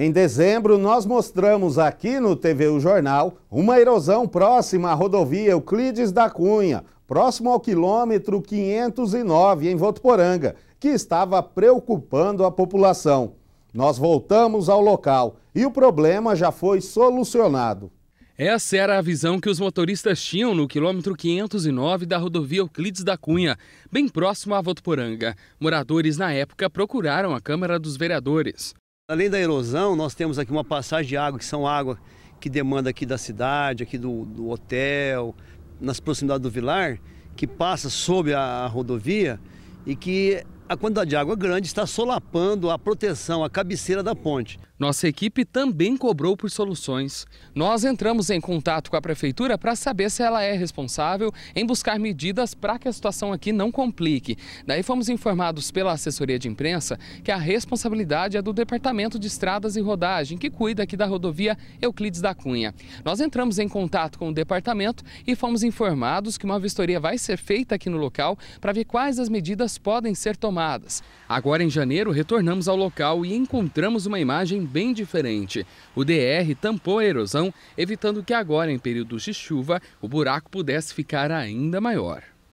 Em dezembro, nós mostramos aqui no TV O Jornal uma erosão próxima à rodovia Euclides da Cunha, próximo ao quilômetro 509, em Votuporanga, que estava preocupando a população. Nós voltamos ao local e o problema já foi solucionado. Essa era a visão que os motoristas tinham no quilômetro 509 da rodovia Euclides da Cunha, bem próximo a Votuporanga. Moradores na época procuraram a Câmara dos Vereadores. Além da erosão, nós temos aqui uma passagem de água, que são água que demanda aqui da cidade, aqui do, do hotel, nas proximidades do Vilar, que passa sob a, a rodovia e que a quantidade de água grande está solapando a proteção, a cabeceira da ponte. Nossa equipe também cobrou por soluções. Nós entramos em contato com a prefeitura para saber se ela é responsável em buscar medidas para que a situação aqui não complique. Daí fomos informados pela assessoria de imprensa que a responsabilidade é do Departamento de Estradas e Rodagem, que cuida aqui da rodovia Euclides da Cunha. Nós entramos em contato com o departamento e fomos informados que uma vistoria vai ser feita aqui no local para ver quais as medidas podem ser tomadas. Agora em janeiro retornamos ao local e encontramos uma imagem bem diferente. O DR tampou a erosão, evitando que agora, em períodos de chuva, o buraco pudesse ficar ainda maior.